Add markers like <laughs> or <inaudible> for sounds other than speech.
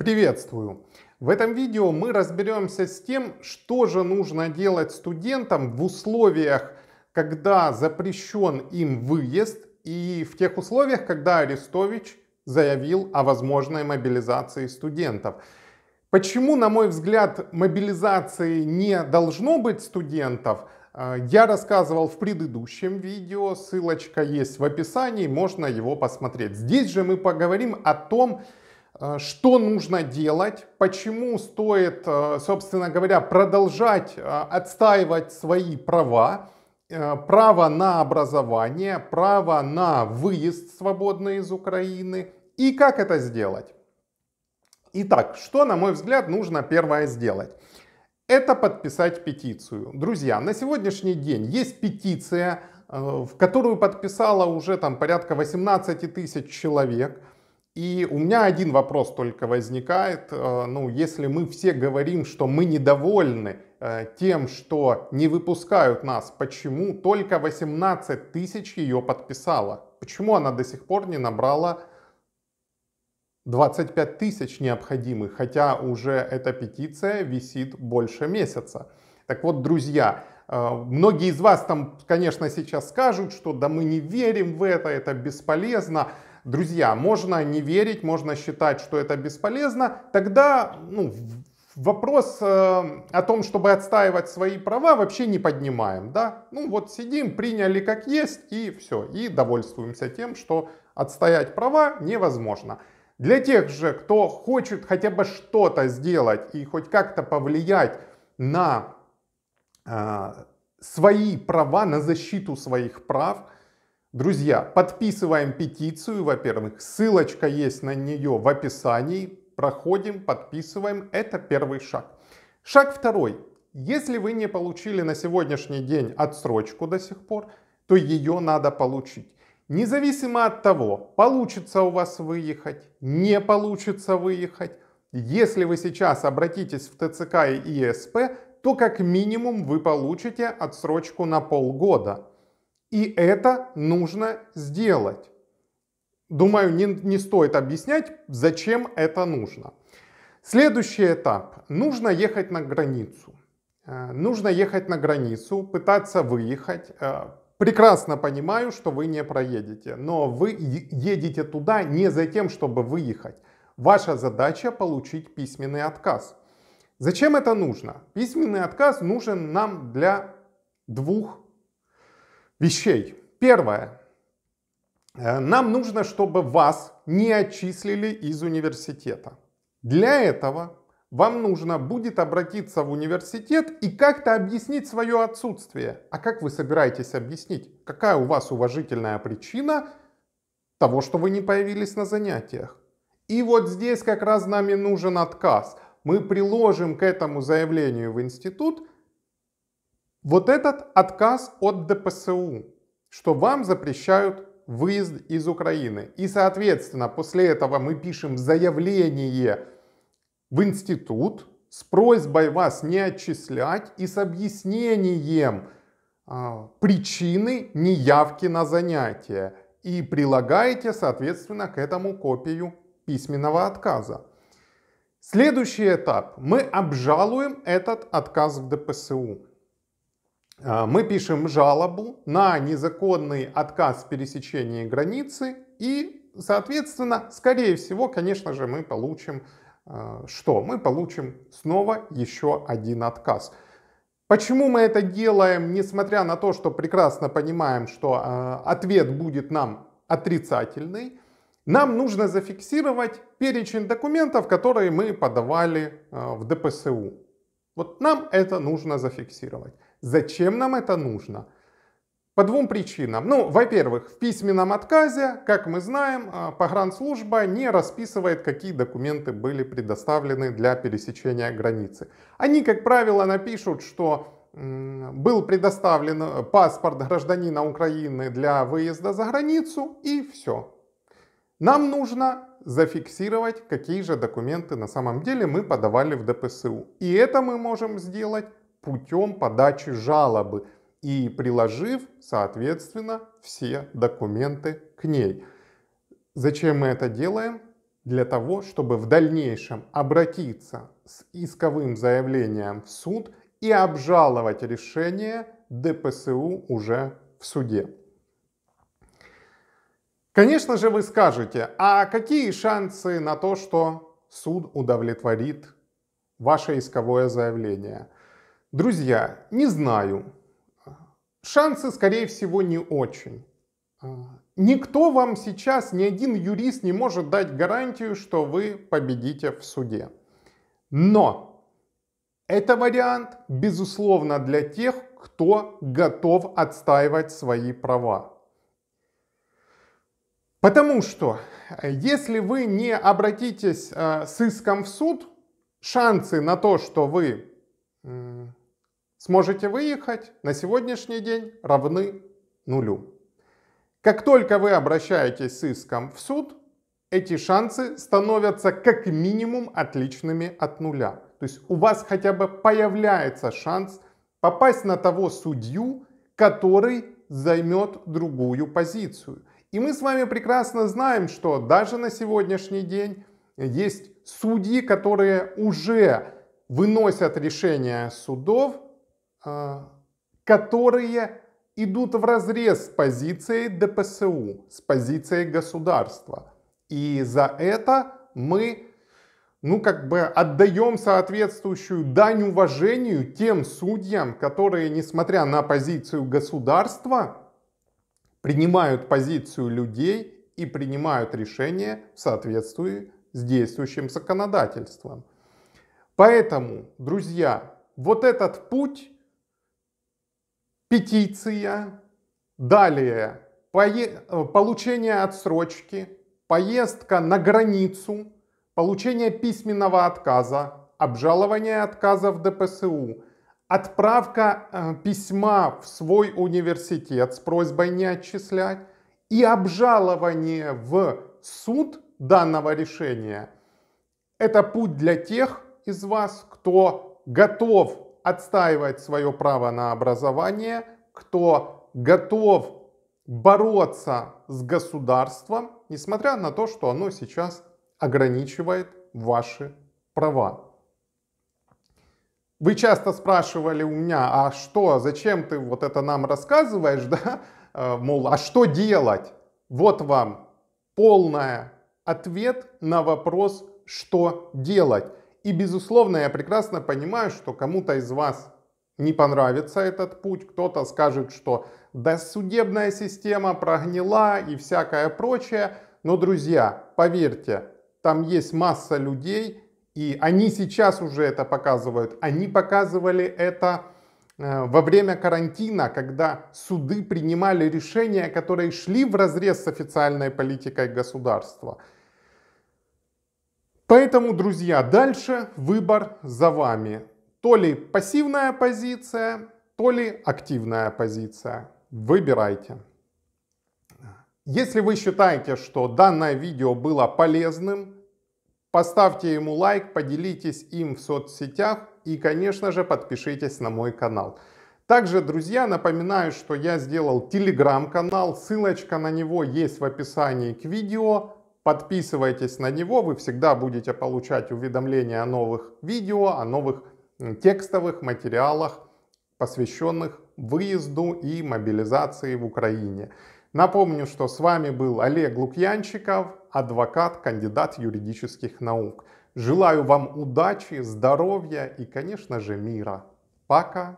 Приветствую! В этом видео мы разберемся с тем, что же нужно делать студентам в условиях, когда запрещен им выезд и в тех условиях, когда Арестович заявил о возможной мобилизации студентов. Почему, на мой взгляд, мобилизации не должно быть студентов, а, я рассказывал в предыдущем видео, ссылочка есть в описании, можно его посмотреть. Здесь же мы поговорим о том, Э, что нужно делать, почему стоит, э, собственно говоря, продолжать э, отстаивать свои права, право на образование, право на выезд свободно из Украины и как это сделать. Итак, что, на мой взгляд, нужно первое сделать? Это подписать петицию. Друзья, на сегодняшний день есть петиция, в которую подписало уже там порядка 18 тысяч человек – и у меня один вопрос только возникает. Э, ну, если мы все говорим, что мы недовольны э, тем, что не выпускают нас, почему только 18 тысяч ее подписало? Почему она до сих пор не набрала 25 тысяч необходимых, хотя уже эта петиция висит больше месяца? Так вот, друзья, э, многие из вас там, конечно, сейчас скажут, что да мы не верим в это, это бесполезно. Друзья, можно не верить, можно считать, что это бесполезно. Тогда ну, вопрос э, о том, чтобы отстаивать свои права, вообще не поднимаем. Да? Ну вот сидим, приняли как есть и все. И довольствуемся тем, что отстоять права невозможно. Для тех же, кто хочет хотя бы что-то сделать и хоть как-то повлиять на э, свои права, на защиту своих прав – Друзья, подписываем петицию, во-первых, ссылочка есть на нее в описании. Проходим, подписываем, это первый шаг. Шаг второй. Если вы не получили на сегодняшний день отсрочку до сих пор, то ее надо получить. Независимо от того, получится у вас выехать, не получится выехать, если вы сейчас обратитесь в ТЦК и ИСП, то как минимум вы получите отсрочку на полгода. И это нужно сделать. Думаю, не, не стоит объяснять, зачем это нужно. Следующий этап. Нужно ехать на границу. Э, нужно ехать на границу, пытаться выехать. Э, прекрасно понимаю, что вы не проедете, но вы едете туда не за тем, чтобы выехать. Ваша задача получить письменный отказ. Зачем это нужно? Письменный отказ нужен нам для двух вещей. Первое. Э, нам нужно, чтобы вас не отчислили из университета. Для этого вам нужно будет обратиться в университет и как-то объяснить свое отсутствие. А как вы собираетесь объяснить? Какая у вас уважительная причина того, что вы не появились на занятиях? И вот здесь как раз нами нужен отказ. Мы приложим к этому заявлению в институт – вот этот отказ от ДПСУ, что вам запрещают выезд из Украины. И, соответственно, после этого мы пишем заявление в институт с просьбой вас не отчислять и с объяснением э, причины неявки на занятия. И прилагаете, соответственно, к этому копию письменного отказа. Следующий этап. Мы обжалуем этот отказ в ДПСУ. А, мы пишем жалобу на незаконный отказ в пересечении границы и, соответственно, скорее всего, конечно же, мы получим а, что? Мы получим снова еще один отказ. Почему мы это делаем, несмотря на то, что прекрасно понимаем, что а, ответ будет нам отрицательный? Нам нужно зафиксировать перечень документов, которые мы подавали в ДПСУ. Вот нам это нужно зафиксировать. Зачем нам это нужно? По двум причинам. Ну, во-первых, в письменном отказе, как мы знаем, а, погранслужба не расписывает, какие документы были предоставлены для пересечения границы. Они, как правило, напишут, что был предоставлен э, паспорт гражданина Украины для выезда за границу и все. Нам нужно зафиксировать, какие же документы на самом деле мы подавали в ДПСУ. И это мы можем сделать путем подачи жалобы и приложив, соответственно, все документы к ней. Зачем мы это делаем? Для того, чтобы в дальнейшем обратиться с исковым заявлением в суд и обжаловать решение ДПСУ уже в суде. Конечно же, вы скажете, а какие шансы на то, что суд удовлетворит ваше исковое заявление? Друзья, не знаю. Шансы, скорее всего, не очень. А, никто вам сейчас, ни один юрист не может дать гарантию, что вы победите в суде. Но это вариант, безусловно, для тех, кто готов отстаивать свои права. Потому что э, если вы не обратитесь э, с иском в суд, шансы на то, что вы сможете выехать, на сегодняшний день равны нулю. Как только вы обращаетесь с иском в суд, эти шансы становятся как минимум отличными от нуля. То есть у вас хотя бы появляется шанс попасть на того судью, который займет другую позицию. И мы с вами прекрасно знаем, что даже на сегодняшний день есть судьи, которые уже выносят решения судов а, которые идут в разрез с позицией ДПСУ, с позицией государства. И за это мы ну, как бы отдаем соответствующую дань уважению тем судьям, которые, несмотря на позицию государства, принимают позицию людей и принимают решения в соответствии с действующим законодательством. Поэтому, друзья, вот этот путь петиция, далее э, получение отсрочки, поездка на границу, получение письменного отказа, обжалование отказа в ДПСУ, отправка э, письма в свой университет с просьбой не отчислять и обжалование в суд данного решения – это путь для тех из вас, кто готов отстаивать свое право на образование, кто готов бороться с государством, несмотря на то, что оно сейчас ограничивает ваши права. Вы часто спрашивали у меня, а что, зачем ты вот это нам рассказываешь, <laughs> да? Э, мол, а что делать? Вот вам полный ответ на вопрос, что делать. И, безусловно, я прекрасно понимаю, что кому-то из вас не понравится этот путь, кто-то скажет, что да судебная система прогнила и всякое прочее. Но, друзья, поверьте, там есть масса людей, и они сейчас уже это показывают. Они показывали это э, во время карантина, когда суды принимали решения, которые шли в разрез с официальной политикой государства. Поэтому, друзья, дальше выбор за вами. То ли пассивная позиция, то ли активная позиция. Выбирайте. Если вы считаете, что данное видео было полезным, поставьте ему лайк, поделитесь им в соцсетях и, конечно же, подпишитесь на мой канал. Также, друзья, напоминаю, что я сделал телеграм-канал, ссылочка на него есть в описании к видео подписывайтесь на него, вы всегда будете получать уведомления о новых видео, о новых текстовых материалах, посвященных выезду и мобилизации в Украине. Напомню, что с вами был Олег Лукьянчиков, адвокат, кандидат юридических наук. Желаю вам удачи, здоровья и, конечно же, мира. Пока!